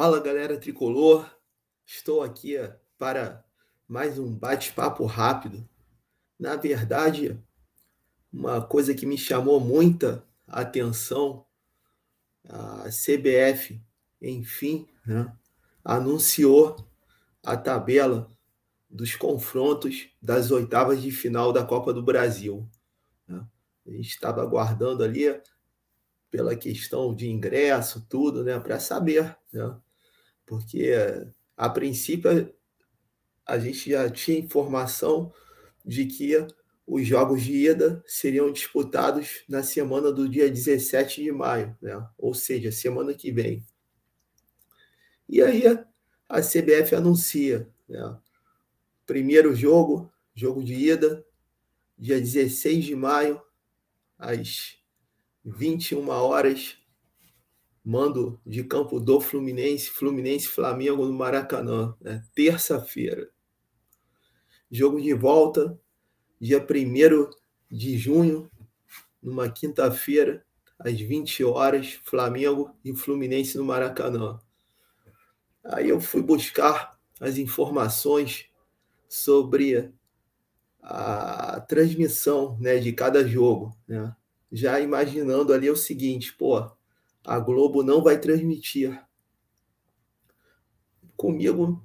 Fala galera tricolor, estou aqui para mais um bate-papo rápido. Na verdade, uma coisa que me chamou muita atenção, a CBF, enfim, né, anunciou a tabela dos confrontos das oitavas de final da Copa do Brasil. Né? A gente estava aguardando ali pela questão de ingresso, tudo, né, para saber né, porque a princípio a gente já tinha informação de que os jogos de ida seriam disputados na semana do dia 17 de maio, né? ou seja, semana que vem. E aí a CBF anuncia: né? primeiro jogo, jogo de ida, dia 16 de maio, às 21 horas, mando de campo do Fluminense, Fluminense Flamengo no Maracanã, né? terça-feira. Jogo de volta, dia 1 de junho, numa quinta-feira, às 20 horas, Flamengo e Fluminense no Maracanã. Aí eu fui buscar as informações sobre a transmissão né, de cada jogo, né? já imaginando ali o seguinte, pô, a Globo não vai transmitir. Comigo,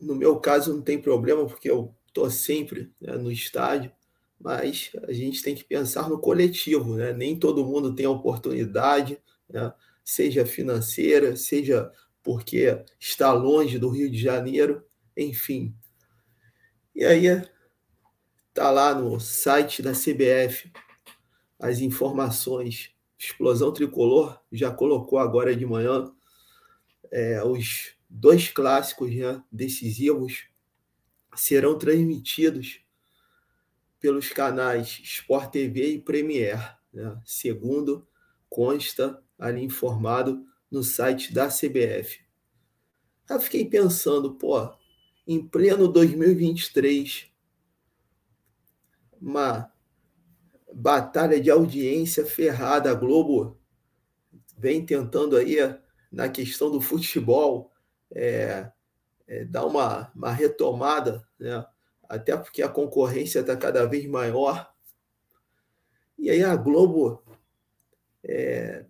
no meu caso, não tem problema, porque eu estou sempre né, no estádio, mas a gente tem que pensar no coletivo, né? Nem todo mundo tem a oportunidade, né? seja financeira, seja porque está longe do Rio de Janeiro, enfim. E aí tá lá no site da CBF as informações Explosão Tricolor já colocou agora de manhã é, os dois clássicos né, decisivos serão transmitidos pelos canais Sport TV e Premier, né, segundo consta ali informado no site da CBF. Eu fiquei pensando, pô, em pleno 2023, uma batalha de audiência ferrada. A Globo vem tentando aí, na questão do futebol, é, é, dar uma, uma retomada, né? até porque a concorrência está cada vez maior. E aí a Globo é,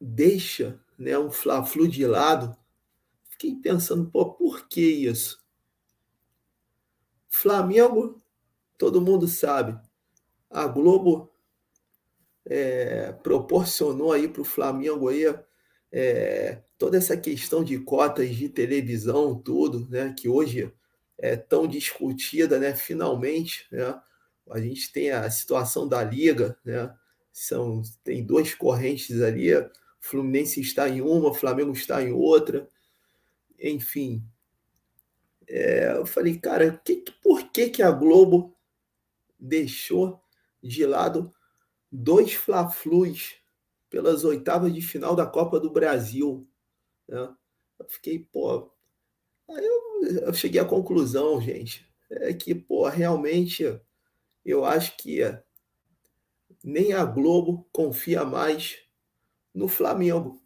deixa né, um fla-flu de lado. Fiquei pensando, pô, por que isso? Flamengo, todo mundo sabe, a Globo é, proporcionou aí para o Flamengo aí, é, toda essa questão de cotas de televisão, tudo, né, que hoje é tão discutida, né, finalmente, né, a gente tem a situação da Liga, né, são, tem duas correntes ali, Fluminense está em uma, Flamengo está em outra, enfim. É, eu falei, cara, que, por que, que a Globo deixou de lado dois Fla-Flus pelas oitavas de final da Copa do Brasil. Né? Eu fiquei, pô. Aí eu, eu, cheguei à conclusão, gente, é que, pô, realmente eu acho que nem a Globo confia mais no Flamengo.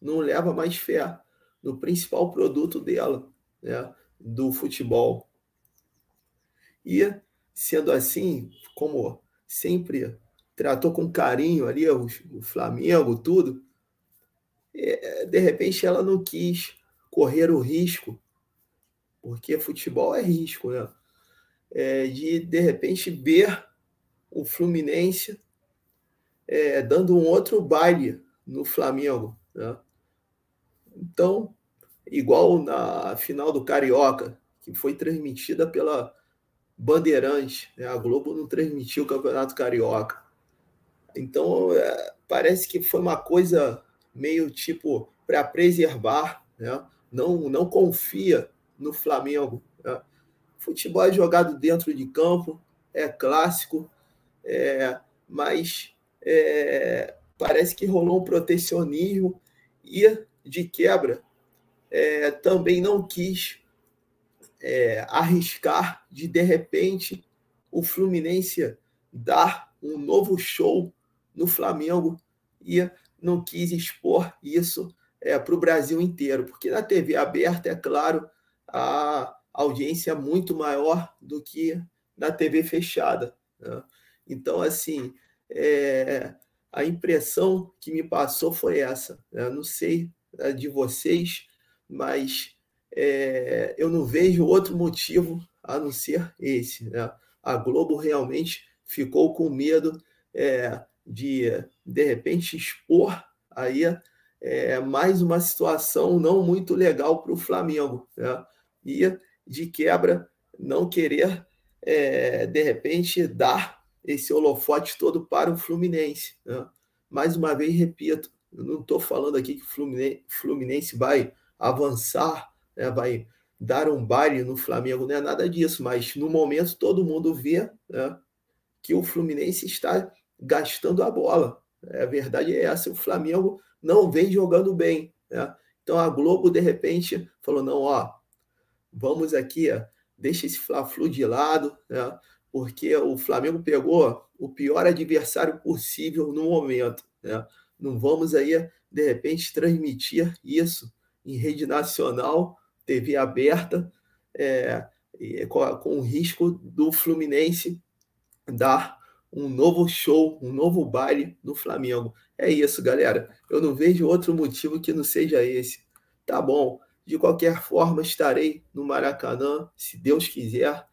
Não leva mais fé no principal produto dela, né? do futebol. E Sendo assim, como sempre tratou com carinho ali o, o Flamengo, tudo, é, de repente ela não quis correr o risco, porque futebol é risco, né? É, de de repente ver o Fluminense é, dando um outro baile no Flamengo. Né? Então, igual na final do Carioca, que foi transmitida pela Bandeirantes, né? a Globo não transmitiu o Campeonato Carioca. Então, é, parece que foi uma coisa meio tipo para preservar, né? não, não confia no Flamengo. Né? Futebol é jogado dentro de campo, é clássico, é, mas é, parece que rolou um protecionismo e, de quebra, é, também não quis é, arriscar de de repente o Fluminense dar um novo show no Flamengo e não quis expor isso é, para o Brasil inteiro, porque na TV aberta, é claro, a audiência é muito maior do que na TV fechada. Né? Então, assim, é, a impressão que me passou foi essa. Né? Não sei né, de vocês, mas é, eu não vejo outro motivo a não ser esse. Né? A Globo realmente ficou com medo é, de, de repente, expor aí é, mais uma situação não muito legal para o Flamengo. Né? E, de quebra, não querer, é, de repente, dar esse holofote todo para o Fluminense. Né? Mais uma vez, repito, eu não estou falando aqui que o Fluminense vai avançar né, vai dar um baile no Flamengo, não é nada disso, mas no momento todo mundo vê né, que o Fluminense está gastando a bola. É, a verdade é essa, o Flamengo não vem jogando bem. Né? Então a Globo, de repente, falou: não, ó, vamos aqui, ó, deixa esse Fla-Flu de lado, né? porque o Flamengo pegou o pior adversário possível no momento. Né? Não vamos aí, de repente, transmitir isso em rede nacional TV aberta, é, com, o risco do Fluminense dar um novo show, um novo baile no Flamengo. É isso, galera. Eu não vejo outro motivo que não seja esse. Tá bom. De qualquer forma, estarei no Maracanã, se Deus quiser,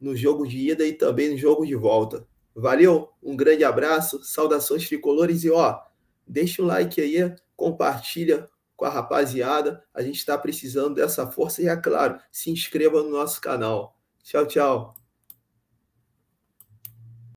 no jogo de ida e também no jogo de volta. Valeu, um grande abraço, saudações tricolores e ó, deixa o like aí, compartilha, com a rapaziada. A gente está precisando dessa força e, é claro, se inscreva no nosso canal. Tchau, tchau.